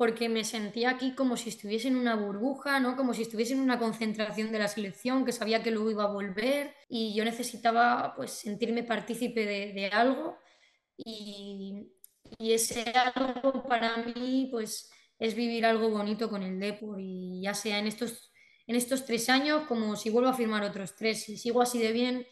porque me sentía aquí como si estuviese en una burbuja, ¿no? Como si estuviese en una concentración de la selección, que sabía que luego iba a volver y yo necesitaba pues sentirme partícipe de, algo y, ese algo para mí pues es vivir algo bonito con el Depor y ya sea en estos, en estos tres años como si vuelvo a firmar otros tres, si sigo así de bien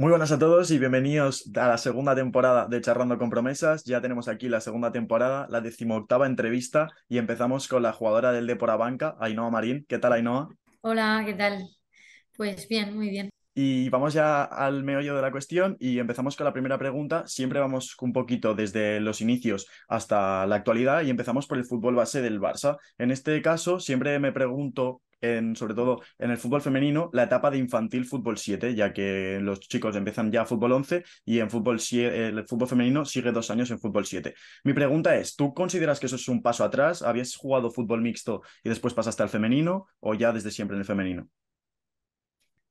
Muy buenas a todos y bienvenidos a la segunda temporada de Charrando con Promesas. Ya tenemos aquí la segunda temporada, la decimoctava entrevista y empezamos con la jugadora del banca Ainhoa Marín. ¿Qué tal, Ainhoa? Hola, ¿qué tal? Pues bien, muy bien. Y vamos ya al meollo de la cuestión y empezamos con la primera pregunta. Siempre vamos un poquito desde los inicios hasta la actualidad y empezamos por el fútbol base del Barça. En este caso, siempre me pregunto sobre todo en el fútbol femenino, la etapa de infantil fútbol 7, ya que los chicos empiezan ya fútbol 11 y en fútbol el fútbol femenino sigue dos años en fútbol 7. Mi pregunta es, ¿tú consideras que eso es un paso atrás? ¿Habías jugado fútbol mixto y después pasaste al femenino o ya desde siempre en el femenino?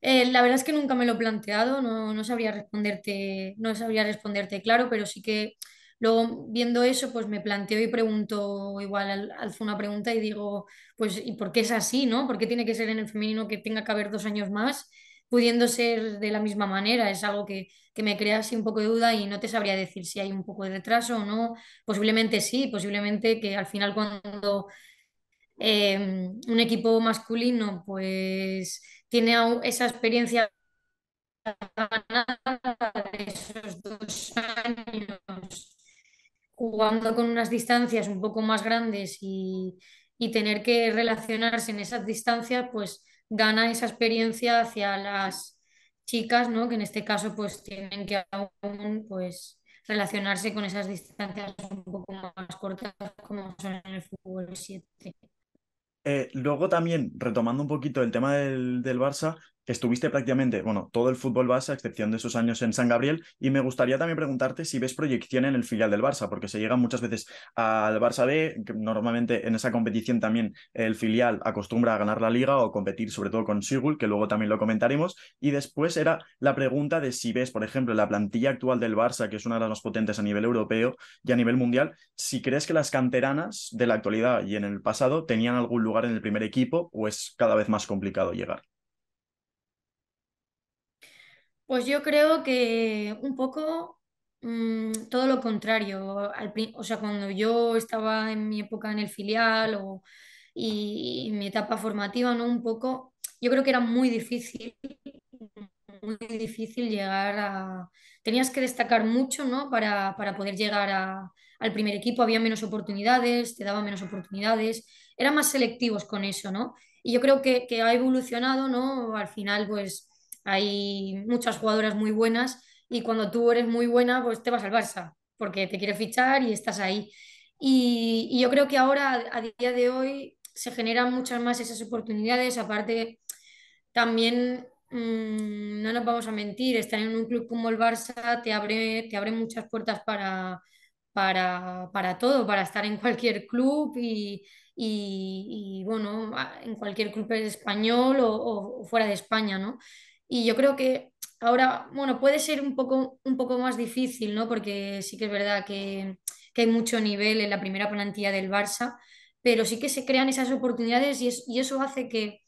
Eh, la verdad es que nunca me lo he planteado, no, no, sabría responderte, no sabría responderte claro, pero sí que Luego, viendo eso, pues me planteo y pregunto, igual alzo una pregunta y digo, pues, ¿y por qué es así, no? ¿Por qué tiene que ser en el femenino que tenga que haber dos años más, pudiendo ser de la misma manera? Es algo que, me crea así un poco de duda y no te sabría decir si hay un poco de retraso o no. Posiblemente sí, posiblemente que al final cuando eh, un equipo masculino pues tiene esa experiencia de esos dos años jugando con unas distancias un poco más grandes y, tener que relacionarse en esas distancias, pues gana esa experiencia hacia las chicas, ¿no? Que en este caso pues tienen que aún pues relacionarse con esas distancias un poco más cortas como son en el fútbol 7. Eh, luego también, retomando un poquito el tema del, del Barça, estuviste prácticamente, bueno, todo el fútbol Barça, a excepción de esos años en San Gabriel, y me gustaría también preguntarte si ves proyección en el filial del Barça, porque se llega muchas veces al Barça B, normalmente en esa competición también el filial acostumbra a ganar la liga o competir sobre todo con Sigul, que luego también lo comentaremos, y después era la pregunta de si ves, por ejemplo, la plantilla actual del Barça, que es una de las más potentes a nivel europeo y a nivel mundial, si crees que las canteranas de la actualidad y en el pasado tenían algún lugar en el primer equipo o es cada vez más complicado llegar. Pues yo creo que un poco mm, todo lo contrario. o sea, cuando yo estaba en mi época en el filial y, mi etapa formativa, ¿no? Un poco, yo creo que era muy difícil, muy difícil llegar a... Tenías que destacar mucho, ¿no? Para, para poder llegar a, al primer equipo, había menos oportunidades, te daban menos oportunidades, eran más selectivos con eso, ¿no? Y yo creo que, que ha evolucionado, ¿no? Al final, pues hay muchas jugadoras muy buenas y cuando tú eres muy buena, pues te vas al Barça, porque te quiere fichar y estás ahí. Y, yo creo que ahora, a día de hoy, se generan muchas más esas oportunidades, aparte también mm, no nos vamos a mentir, estar en un club como el Barça te abre, te abre muchas puertas para, para, para todo, para estar en cualquier club y, y, bueno, en cualquier club español o, o, fuera de España, ¿no? Y yo creo que ahora, bueno, puede ser un poco, un poco más difícil, ¿no? Porque sí que es verdad que, hay mucho nivel en la primera plantilla del Barça, pero sí que se crean esas oportunidades y, eso hace que,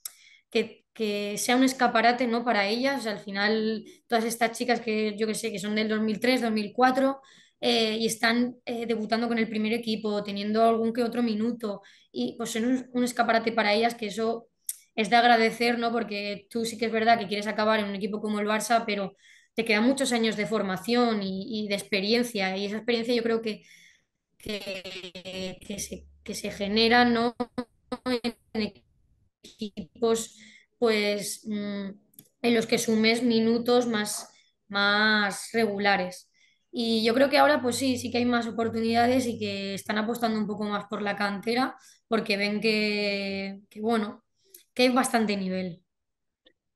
sea un escaparate ¿no? para ellas. Al final, todas estas chicas que yo que sé, que son del 2003, 2004 eh, y están eh, debutando con el primer equipo, teniendo algún que otro minuto, y pues son un escaparate para ellas que eso es de agradecer, ¿no? Porque tú sí que es verdad que quieres acabar en un equipo como el Barça, pero te quedan muchos años de formación y, de experiencia, y esa experiencia yo creo que, que, se, genera ¿no? en equipos pues, mm, en los que sumes minutos más, más regulares. Y yo creo que ahora, pues sí, sí que hay más oportunidades y que están apostando un poco más por la cantera, porque ven que, que bueno, que hay bastante nivel.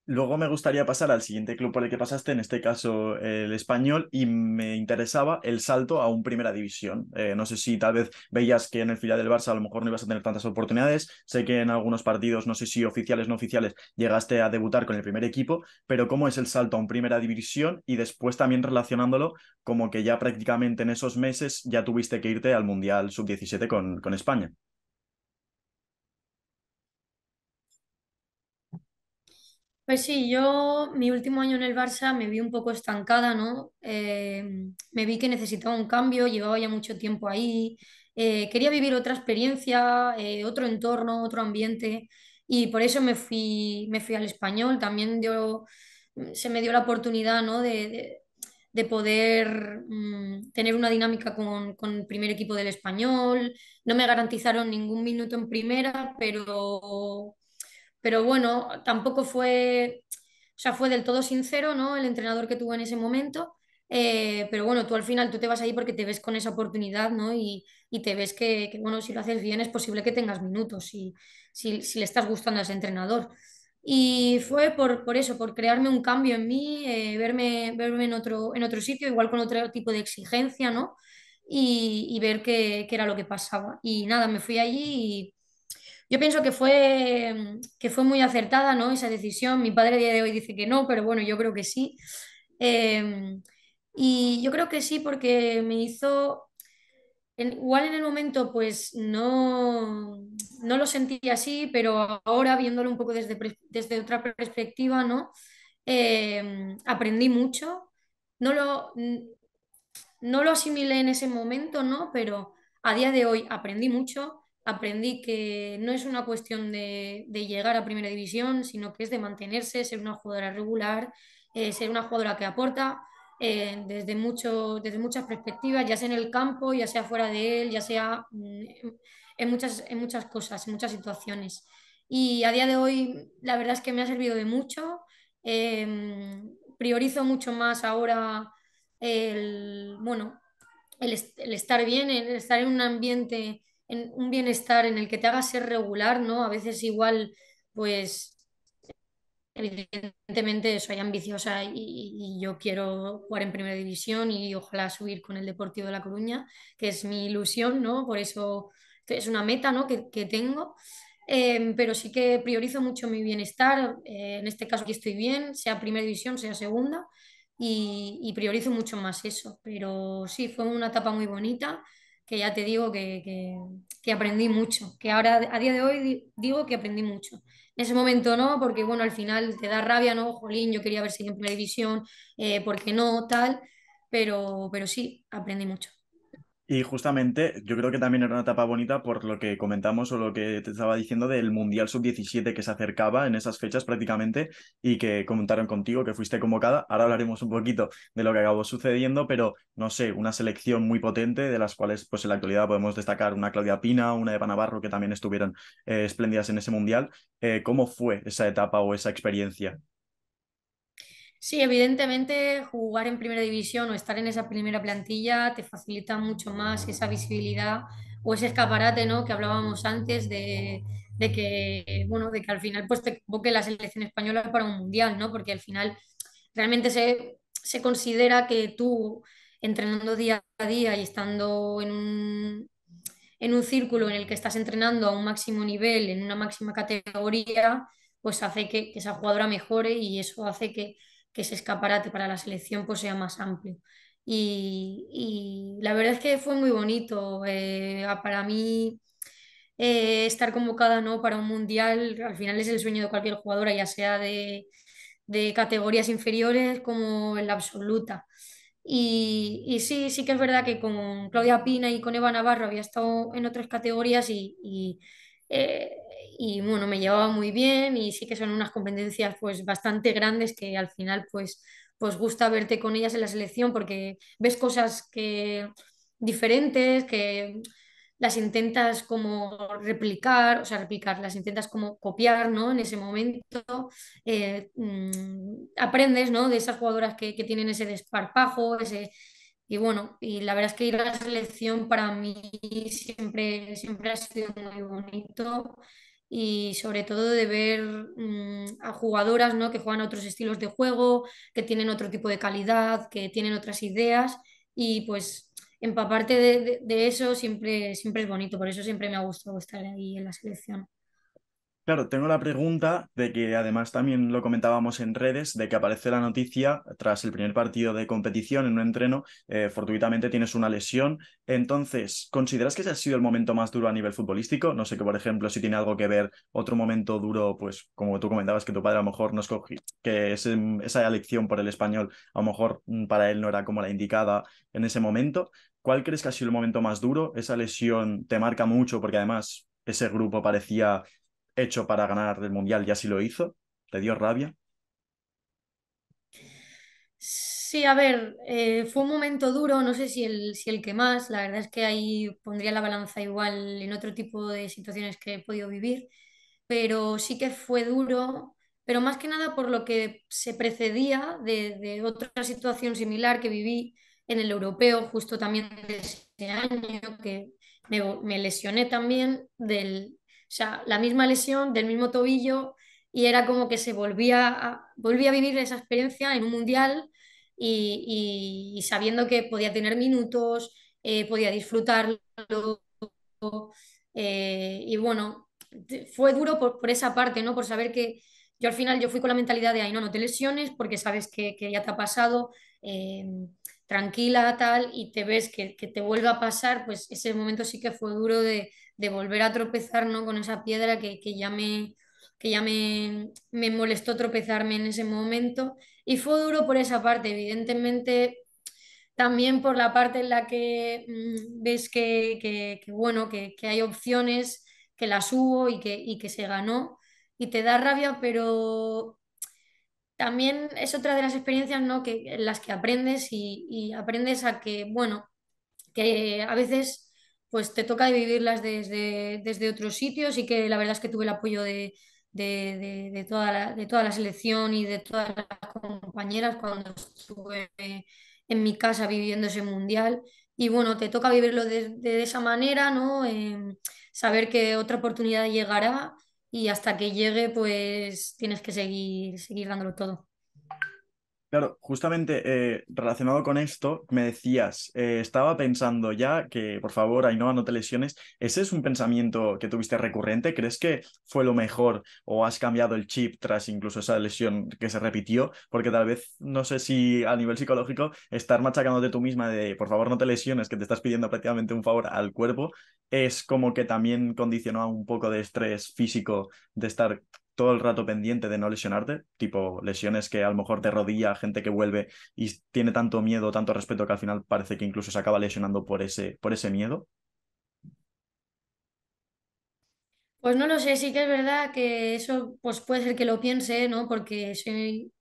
Luego me gustaría pasar al siguiente club por el que pasaste, en este caso el español, y me interesaba el salto a un primera división. Eh, no sé si tal vez veías que en el filial del Barça a lo mejor no ibas a tener tantas oportunidades. Sé que en algunos partidos, no sé si oficiales o no oficiales, llegaste a debutar con el primer equipo, pero ¿cómo es el salto a un primera división? Y después también relacionándolo como que ya prácticamente en esos meses ya tuviste que irte al Mundial Sub-17 con, con España. Pues sí, yo mi último año en el Barça me vi un poco estancada, ¿no? Eh, me vi que necesitaba un cambio, llevaba ya mucho tiempo ahí, eh, quería vivir otra experiencia, eh, otro entorno, otro ambiente y por eso me fui, me fui al español. También dio, se me dio la oportunidad, ¿no? De, poder mm, tener una dinámica con, con el primer equipo del español. No me garantizaron ningún minuto en primera, pero pero bueno, tampoco fue, o fue del todo sincero, ¿no? El entrenador que tuvo en ese momento. Eh, pero bueno, tú al final tú te vas ahí porque te ves con esa oportunidad, ¿no? Y, te ves que, bueno, si lo haces bien es posible que tengas minutos y si, le estás gustando a ese entrenador. Y fue por, eso, por crearme un cambio en mí, eh, verme, verme en, otro, en otro sitio, igual con otro tipo de exigencia, ¿no? Y, y ver qué, era lo que pasaba. Y nada, me fui allí y yo pienso que fue, mm, que fue muy acertada ¿no? esa decisión. Mi padre a día de hoy dice que no, pero bueno, yo creo que sí. Em, y yo creo que sí porque me hizo, igual en el momento pues no, no lo sentí así, pero ahora viéndolo un poco desde, otra perspectiva, ¿no? Em, aprendí mucho. No lo, no lo asimilé en ese momento, ¿no? Pero a día de hoy aprendí mucho aprendí que no es una cuestión de, llegar a primera división, sino que es de mantenerse, ser una jugadora regular, eh, ser una jugadora que aporta eh, desde, mucho, desde muchas perspectivas, ya sea en el campo, ya sea fuera de él, ya sea mm, en muchas, muchas cosas, en muchas situaciones. Y a día de hoy la verdad es que me ha servido de mucho. Em, priorizo mucho más ahora el, el, el estar bien, el estar en un ambiente un bienestar en el que te haga ser regular, ¿no? A veces igual, pues, evidentemente soy ambiciosa y, yo quiero jugar en primera división y ojalá subir con el Deportivo de La Coruña, que es mi ilusión, ¿no? Por eso es una meta, ¿no? que, tengo. Em, pero sí que priorizo mucho mi bienestar. Eh, en este caso que estoy bien, sea primera división, sea segunda, y, priorizo mucho más eso. Pero sí, fue una etapa muy bonita que ya te digo que, aprendí mucho, que ahora a día de hoy digo que aprendí mucho. En ese momento no, porque bueno, al final te da rabia, ¿no? Jolín, yo quería haber si en primera división, porque eh, ¿por qué no? Tal, pero, pero sí, aprendí mucho. Y justamente yo creo que también era una etapa bonita por lo que comentamos o lo que te estaba diciendo del Mundial Sub-17 que se acercaba en esas fechas prácticamente y que comentaron contigo que fuiste convocada. Ahora hablaremos un poquito de lo que acabó sucediendo, pero no sé, una selección muy potente de las cuales pues en la actualidad podemos destacar una Claudia Pina, una Eva Navarro que también estuvieron eh, espléndidas en ese Mundial. Eh, ¿Cómo fue esa etapa o esa experiencia? Sí, evidentemente jugar en primera división o estar en esa primera plantilla te facilita mucho más esa visibilidad o ese escaparate ¿no? que hablábamos antes de, que bueno, de que al final pues te convoque la selección española para un mundial, ¿no? Porque al final realmente se, considera que tú entrenando día a día y estando en un, en un círculo en el que estás entrenando a un máximo nivel, en una máxima categoría, pues hace que, que esa jugadora mejore y eso hace que que ese escaparate para la selección pues, sea más amplio. Y, y la verdad es que fue muy bonito. Eh, para mí, eh, estar convocada ¿no? para un mundial al final es el sueño de cualquier jugadora, ya sea de, de categorías inferiores como en la absoluta. Y, y, sí, sí que es verdad que con Claudia Pina y con Eva Navarro había estado en otras categorías y, eh, y bueno, me llevaba muy bien y sí que son unas competencias pues bastante grandes que al final pues, pues gusta verte con ellas en la selección porque ves cosas que diferentes, que las intentas como replicar, o sea, replicar, las intentas como copiar, ¿no? En ese momento eh, mm, aprendes, ¿no? De esas jugadoras que, tienen ese desparpajo, ese, y bueno, y la verdad es que ir a la selección para mí siempre, siempre ha sido muy bonito y sobre todo de ver mm, a jugadoras ¿no? que juegan otros estilos de juego, que tienen otro tipo de calidad, que tienen otras ideas y pues empaparte de, de, de eso siempre, siempre es bonito, por eso siempre me ha gustado estar ahí en la selección. Claro, tengo la pregunta de que además también lo comentábamos en redes, de que aparece la noticia tras el primer partido de competición en un entreno, eh, fortuitamente tienes una lesión. Entonces, ¿consideras que ese ha sido el momento más duro a nivel futbolístico? No sé que, por ejemplo, si tiene algo que ver otro momento duro, pues como tú comentabas que tu padre a lo mejor no escogió, que esa elección por el español a lo mejor mm, para él no era como la indicada en ese momento. ¿Cuál crees que ha sido el momento más duro? ¿Esa lesión te marca mucho? Porque además ese grupo parecía hecho para ganar el Mundial y así lo hizo? ¿Te dio rabia? Sí, a ver, eh, fue un momento duro, no sé si el, si el que más, la verdad es que ahí pondría la balanza igual en otro tipo de situaciones que he podido vivir, pero sí que fue duro, pero más que nada por lo que se precedía de, otra situación similar que viví en el europeo justo también de ese año, que me lesioné también del, sea, la misma lesión del mismo tobillo y era como que se volvía a, volvía a vivir esa experiencia en un mundial y, sabiendo que podía tener minutos, eh, podía disfrutarlo. Eh, y bueno, fue duro por, esa parte, ¿no? Por saber que yo al final yo fui con la mentalidad de, ahí no, no te lesiones porque sabes que, ya te ha pasado, em, tranquila, tal, y te ves que, que te vuelva a pasar, pues ese momento sí que fue duro de de volver a tropezar ¿no? con esa piedra que, que ya, me, que ya me, molestó tropezarme en ese momento. Y fue duro por esa parte, evidentemente también por la parte en la que mm, ves que, bueno, que, hay opciones, que las hubo y que, que se ganó. Y te da rabia, pero también es otra de las experiencias ¿no? que, en las que aprendes y, y aprendes a que, bueno, que a veces pues te toca vivirlas desde, desde otros sitios y que la verdad es que tuve el apoyo de, toda la, de toda la selección y de todas las compañeras cuando estuve en mi casa viviendo ese mundial. Y bueno, te toca vivirlo de, esa manera, ¿no? Em, saber que otra oportunidad llegará y hasta que llegue, pues tienes que seguir, seguir dándolo todo. Claro, justamente eh, relacionado con esto, me decías, eh, estaba pensando ya que, por favor, Ainhoa, no te lesiones. ¿Ese es un pensamiento que tuviste recurrente? ¿Crees que fue lo mejor o has cambiado el chip tras incluso esa lesión que se repitió? Porque tal vez, no sé si a nivel psicológico, estar machacándote tú misma de, por favor, no te lesiones, que te estás pidiendo prácticamente un favor al cuerpo, es como que también condicionó un poco de estrés físico de estar todo el rato pendiente de no lesionarte, tipo lesiones que a lo mejor te rodilla, gente que vuelve y tiene tanto miedo, tanto respeto que al final parece que incluso se acaba lesionando por ese, por ese miedo? Pues no lo sé, sí que es verdad que eso pues puede ser que lo piense, ¿no? Porque soy,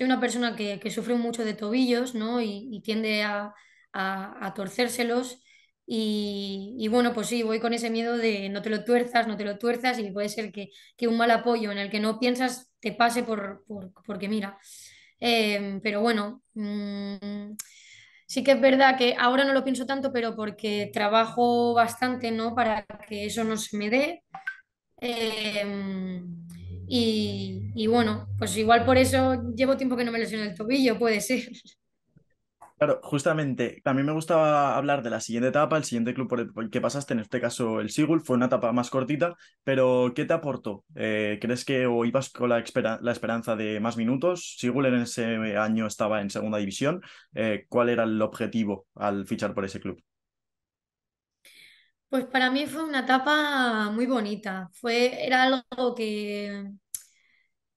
una persona que, sufre mucho de tobillos, ¿no? Y, tiende a, a, a torcérselos. Y, bueno, pues sí, voy con ese miedo de no te lo tuerzas, no te lo tuerzas y puede ser que, un mal apoyo en el que no piensas te pase por, porque mira. Em, pero bueno, mm, sí que es verdad que ahora no lo pienso tanto, pero porque trabajo bastante ¿no? para que eso no se me dé. Em, y, y bueno, pues igual por eso llevo tiempo que no me lesiono el tobillo, puede ser. Claro, justamente, mí me gustaba hablar de la siguiente etapa, el siguiente club por el que pasaste, en este caso el Sigul, fue una etapa más cortita, pero ¿qué te aportó? Eh, ¿Crees que o ibas con la, esperanza de más minutos? Sigul en ese año estaba en segunda división, eh, ¿cuál era el objetivo al fichar por ese club? Pues para mí fue una etapa muy bonita, fue, era algo que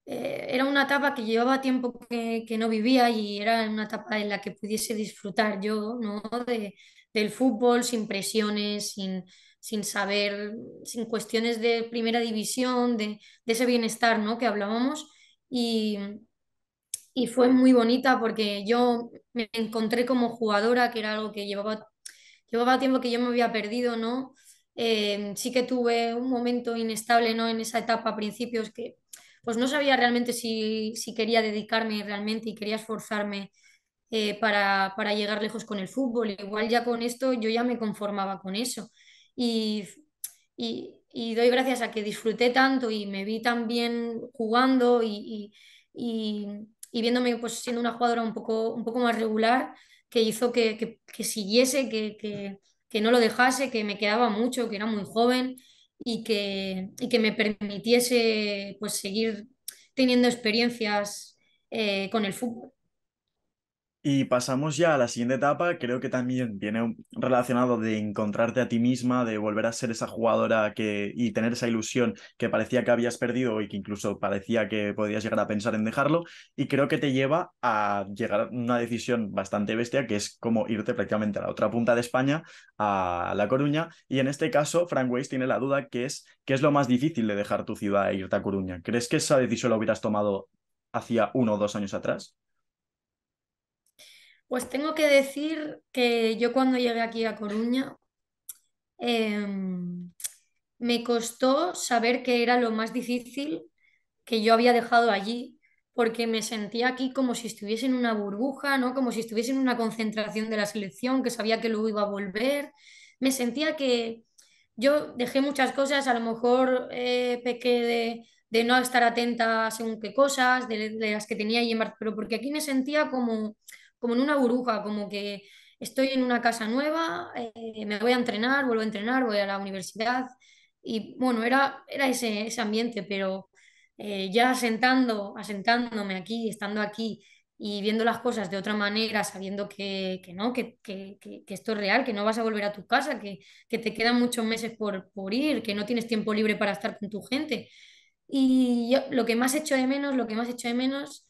eh, era una etapa que llevaba tiempo que, no vivía y era una etapa en la que pudiese disfrutar yo ¿no? de, del fútbol sin presiones, sin, saber, sin cuestiones de primera división, de, ese bienestar ¿no? que hablábamos. Y, y fue muy bonita porque yo me encontré como jugadora, que era algo que llevaba, llevaba tiempo que yo me había perdido, ¿no? Eh, sí que tuve un momento inestable, ¿no? En esa etapa a principios que pues no sabía realmente si, quería dedicarme realmente y quería esforzarme eh, para, llegar lejos con el fútbol. Igual ya con esto yo ya me conformaba con eso. Y, y, doy gracias a que disfruté tanto y me vi tan bien jugando y, y, viéndome pues siendo una jugadora un poco, un poco más regular que hizo que, que, que siguiese, que, que, no lo dejase, que me quedaba mucho, que era muy joven y que, y que me permitiese pues, seguir teniendo experiencias eh, con el fútbol. Y pasamos ya a la siguiente etapa, creo que también viene relacionado de encontrarte a ti misma, de volver a ser esa jugadora que, y tener esa ilusión que parecía que habías perdido y que incluso parecía que podías llegar a pensar en dejarlo. Y creo que te lleva a llegar a una decisión bastante bestia, que es como irte prácticamente a la otra punta de España, a La Coruña. Y en este caso, Frank Weiss tiene la duda que es, ¿qué es lo más difícil de dejar tu ciudad e irte a Coruña? ¿Crees que esa decisión la hubieras tomado hacía uno o dos años atrás? Pues tengo que decir que yo cuando llegué aquí a Coruña em, me costó saber que era lo más difícil que yo había dejado allí, porque me sentía aquí como si estuviese en una burbuja, ¿no? como si estuviese en una concentración de la selección, que sabía que luego iba a volver. Me sentía que yo dejé muchas cosas, a lo mejor eh, de, no estar atenta según qué cosas, de, las que tenía y en pero porque aquí me sentía como como en una burbuja, como que estoy en una casa nueva, eh, me voy a entrenar, vuelvo a entrenar, voy a la universidad. Y bueno, era, era ese, ambiente, pero eh, ya asentando, asentándome aquí, estando aquí y viendo las cosas de otra manera, sabiendo que, no, que, que, que, esto es real, que no vas a volver a tu casa, que, te quedan muchos meses por, por ir, que no tienes tiempo libre para estar con tu gente. Y yo, lo que más he hecho de menos, lo que más he hecho de menos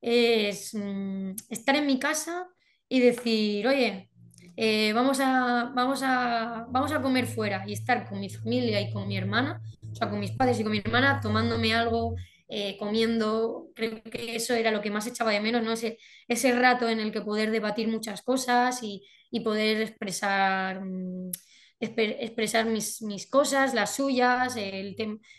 es mm, estar en mi casa y decir, oye, eh, vamos, a, vamos, a, vamos a comer fuera y estar con mi familia y con mi hermana, o sea, con mis padres y con mi hermana, tomándome algo, eh, comiendo, creo que eso era lo que más echaba de menos, ¿no? Ese, ese rato en el que poder debatir muchas cosas y, poder expresar... Mm, expresar mis, cosas, las suyas, el,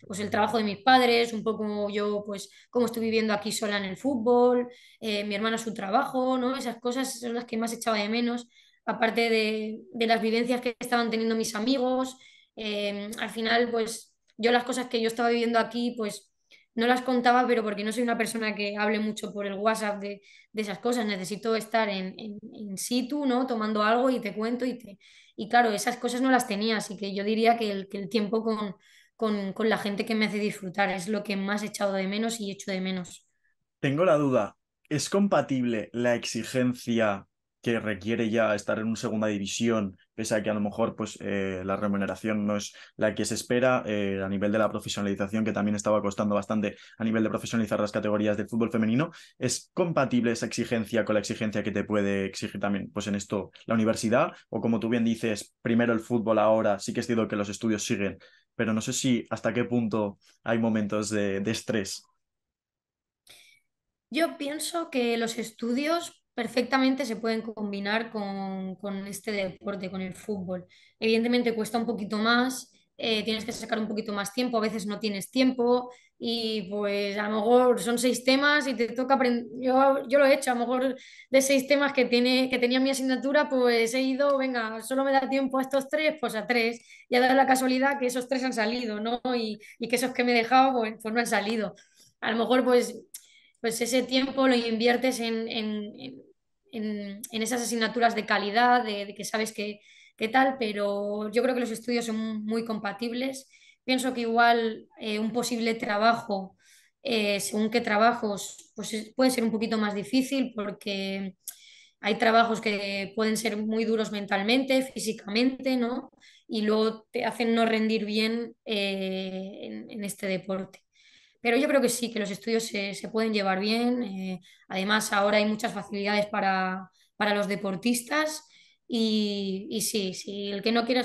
pues el trabajo de mis padres, un poco yo, pues cómo estoy viviendo aquí sola en el fútbol, eh, mi hermana su trabajo, ¿no? Esas cosas son las que más echaba de menos, aparte de, las vivencias que estaban teniendo mis amigos. Em, al final, pues yo las cosas que yo estaba viviendo aquí, pues no las contaba, pero porque no soy una persona que hable mucho por el WhatsApp de, esas cosas, necesito estar en, en, en situ, ¿no? Tomando algo y te cuento y te y claro, esas cosas no las tenía, así que yo diría que el, tiempo con, con, con, la gente que me hace disfrutar es lo que más he echado de menos y he hecho de menos. Tengo la duda, ¿es compatible la exigencia que requiere ya estar en una segunda división, pese a que a lo mejor pues, eh, la remuneración no es la que se espera, eh, a nivel de la profesionalización, que también estaba costando bastante a nivel de profesionalizar las categorías del fútbol femenino, ¿es compatible esa exigencia con la exigencia que te puede exigir también pues, en esto la universidad? O como tú bien dices, primero el fútbol ahora, sí que es cierto que los estudios siguen, pero no sé si hasta qué punto hay momentos de estrés. Yo pienso que los estudios perfectamente se pueden combinar con, este deporte, con el fútbol. Evidentemente cuesta un poquito más, eh, tienes que sacar un poquito más tiempo, a veces no tienes tiempo y pues a lo mejor son seis temas y te toca aprender, yo, yo, lo he hecho, a lo mejor de seis temas que, tiene, que tenía mi asignatura, pues he ido, venga, solo me da tiempo a estos tres, pues a tres, y ha dado la casualidad que esos tres han salido, ¿no? Y, y que esos que me he dejado, pues, pues no han salido. A lo mejor pues pues ese tiempo lo inviertes en, esas asignaturas de calidad, de, que sabes qué tal, pero yo creo que los estudios son muy compatibles. Pienso que igual eh, un posible trabajo, eh, según qué trabajos, pues puede ser un poquito más difícil porque hay trabajos que pueden ser muy duros mentalmente, físicamente, ¿no? Y luego te hacen no rendir bien eh, en este deporte. Pero yo creo que sí, que los estudios se, pueden llevar bien. Eh, además, ahora hay muchas facilidades para, los deportistas. Y, sí, sí, el que, no quiera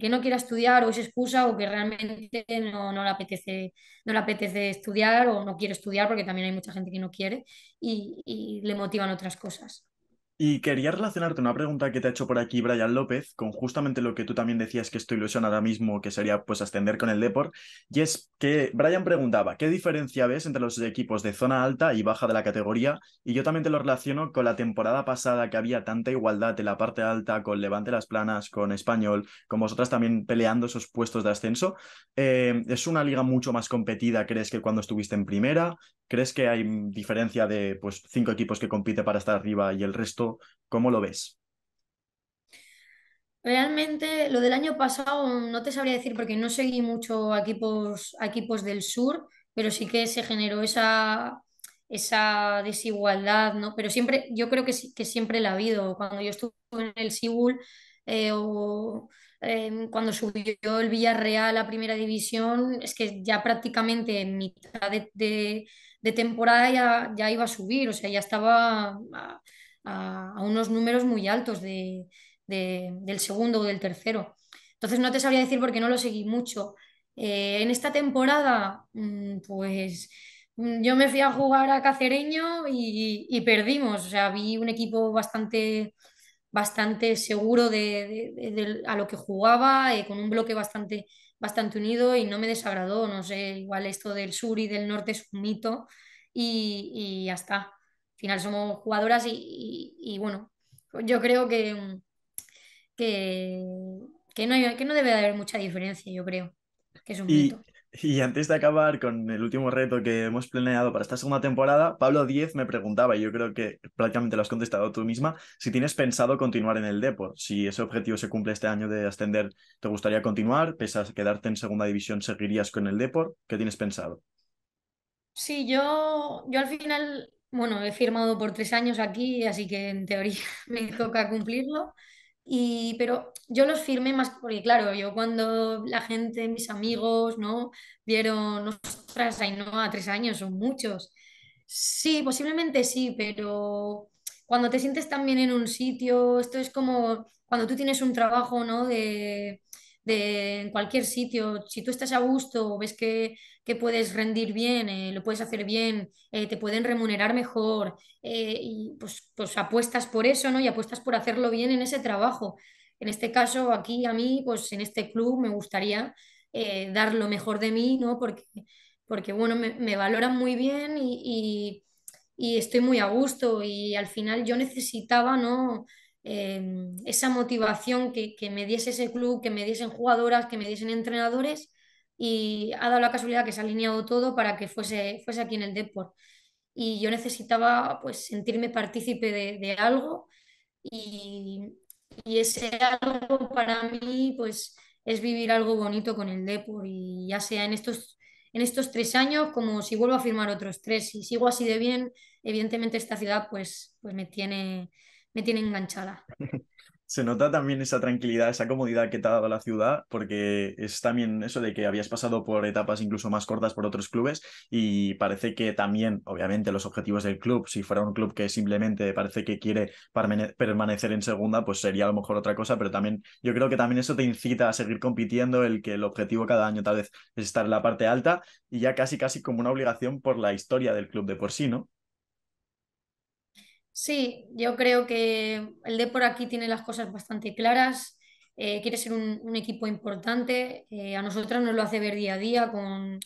que no quiera estudiar o es excusa o que realmente no, le apetece, no apetece estudiar o no quiere estudiar, porque también hay mucha gente que no quiere, y le motivan otras cosas. Y quería relacionarte una pregunta que te ha hecho por aquí Brian López con justamente lo que tú también decías que estoy tu ilusión ahora mismo, que sería pues ascender con el Deport. Y es que Brian preguntaba, ¿qué diferencia ves entre los equipos de zona alta y baja de la categoría? Y yo también te lo relaciono con la temporada pasada que había tanta igualdad en la parte alta con Levante Las Planas, con Español, con vosotras también peleando esos puestos de ascenso. Eh, ¿Es una liga mucho más competida, crees, que cuando estuviste en primera? ¿Crees que hay diferencia de pues, cinco equipos que compiten para estar arriba y el resto? ¿Cómo lo ves? Realmente lo del año pasado no te sabría decir porque no seguí mucho a equipos, equipos del sur, pero sí que se generó esa, esa desigualdad, ¿no? Pero siempre, yo creo que, que siempre la ha habido. Cuando yo estuve en el Seagull eh, Em, cuando subió el Villarreal a primera división, es que ya prácticamente en mitad de, temporada ya, iba a subir, o sea, ya estaba a, unos números muy altos del segundo o del tercero. Entonces no te sabría decir por qué no lo seguí mucho. Eh, en esta temporada, mm, pues mm, yo me fui a jugar a Cacereño y, y, perdimos. O sea, vi un equipo bastante bastante seguro de, a lo que jugaba, eh, con un bloque bastante, bastante unido y no me desagradó. No sé, igual esto del sur y del norte es un mito y, y ya está. Al final somos jugadoras y, bueno, yo creo que, que, que, no, que no debe de haber mucha diferencia, yo creo, que es un mito. Y antes de acabar con el último reto que hemos planeado para esta segunda temporada, Pablo Diez me preguntaba, y yo creo que prácticamente lo has contestado tú misma, si tienes pensado continuar en el Deport, Si ese objetivo se cumple este año de ascender, ¿te gustaría continuar? Pese a quedarte en segunda división, ¿seguirías con el Deport, ¿Qué tienes pensado? Sí, yo, yo al final, bueno, he firmado por tres años aquí, así que en teoría me toca cumplirlo. Y, pero yo los firmé más porque, claro, yo cuando la gente, mis amigos, ¿no? Vieron, ostras, ahí no, a tres años son muchos. Sí, posiblemente sí, pero cuando te sientes también en un sitio, esto es como cuando tú tienes un trabajo, ¿no? De, de en cualquier sitio, si tú estás a gusto, ves que, que puedes rendir bien, eh, lo puedes hacer bien, eh, te pueden remunerar mejor, eh, y pues, pues, apuestas por eso, ¿no? Y apuestas por hacerlo bien en ese trabajo. En este caso, aquí a mí, pues en este club me gustaría dar lo mejor de mí, ¿no? Porque, porque bueno, me, valoran muy bien y, y estoy muy a gusto y al final yo necesitaba, ¿no? Em, esa motivación que, me diese ese club, que me diesen jugadoras, que me diesen entrenadores y ha dado la casualidad que se ha alineado todo para que fuese, fuese aquí en el deporte Y yo necesitaba pues, sentirme partícipe de, algo y, ese algo para mí pues, es vivir algo bonito con el deporte y ya sea en estos en estos tres años como si vuelvo a firmar otros tres. y sigo así de bien, evidentemente esta ciudad pues, pues me tiene, me tiene enganchada. Se nota también esa tranquilidad, esa comodidad que te ha dado la ciudad, porque es también eso de que habías pasado por etapas incluso más cortas por otros clubes y parece que también, obviamente, los objetivos del club, si fuera un club que simplemente parece que quiere permanecer en segunda, pues sería a lo mejor otra cosa, pero también yo creo que también eso te incita a seguir compitiendo, el que el objetivo cada año tal vez es estar en la parte alta y ya casi casi como una obligación por la historia del club de por sí, ¿no? Sí, yo creo que el de aquí tiene las cosas bastante claras. Eh, quiere ser un, equipo importante. Eh, a nosotros nos lo hace ver día a día con,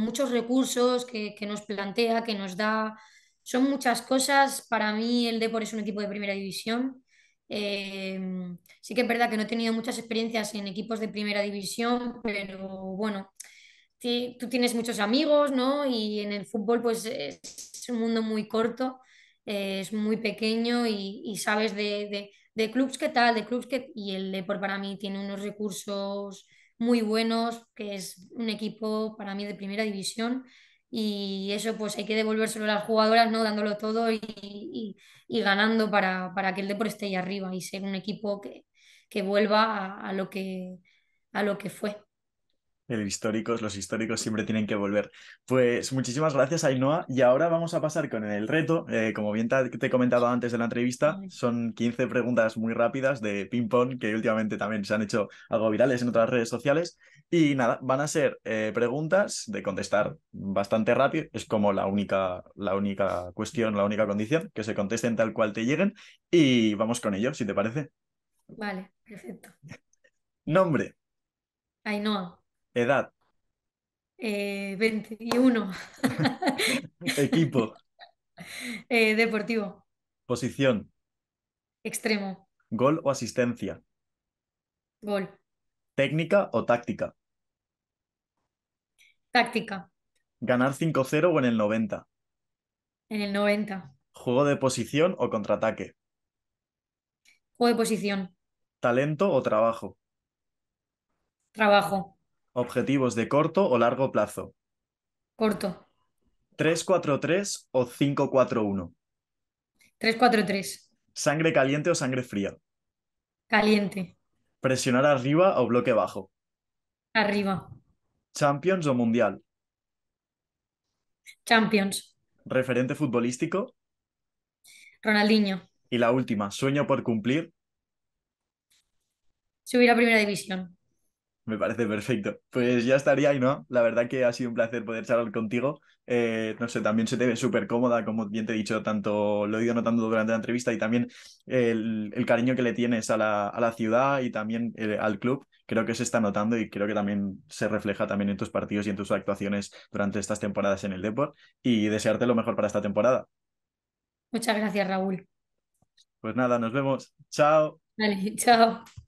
muchos recursos que, nos plantea, que nos da. Son muchas cosas. Para mí el Depor es un equipo de primera división. Eh, sí que es verdad que no he tenido muchas experiencias en equipos de primera división, pero bueno, tú tienes muchos amigos, ¿no? Y en el fútbol pues es un mundo muy corto eh, es muy pequeño y, sabes de, de, clubs que tal, de clubs que... Y el Depor para mí tiene unos recursos muy buenos, que es un equipo para mí de primera división y eso pues hay que devolvérselo a las jugadoras, ¿no? Dándolo todo y, ganando para, que el deporte esté ahí arriba y sea un equipo que, vuelva a, lo que, a lo que fue. El históricos, los históricos siempre tienen que volver. Pues muchísimas gracias, Ainhoa. Y ahora vamos a pasar con el reto. Eh, como bien te, he comentado antes de la entrevista, son 15 preguntas muy rápidas de ping-pong que últimamente también se han hecho algo virales en otras redes sociales. Y nada, van a ser eh, preguntas de contestar bastante rápido. Es como la única, la única cuestión, la única condición, que se contesten tal cual te lleguen. Y vamos con ello, si te parece. Vale, perfecto. Nombre. Ainhoa. Edad. 21. Eh, Equipo. Eh, deportivo. Posición. Extremo. Gol o asistencia. Gol. Técnica o táctica. Táctica. Ganar 5-0 o en el 90. En el 90. Juego de posición o contraataque. Juego de posición. Talento o trabajo. Trabajo. Objetivos de corto o largo plazo. Corto. 343 o 541. 343. Sangre caliente o sangre fría. Caliente. Presionar arriba o bloque bajo. Arriba. Champions o Mundial. Champions. Referente futbolístico. Ronaldinho. Y la última, sueño por cumplir. Subir a primera división. Me parece perfecto. Pues ya estaría ahí, ¿no? La verdad que ha sido un placer poder charlar contigo. Eh, no sé, también se te ve súper cómoda, como bien te he dicho, tanto lo he ido notando durante la entrevista y también el, cariño que le tienes a la, a la ciudad y también eh, al club. Creo que se está notando y creo que también se refleja también en tus partidos y en tus actuaciones durante estas temporadas en el deporte y desearte lo mejor para esta temporada. Muchas gracias, Raúl. Pues nada, nos vemos. Chao. Vale, chao.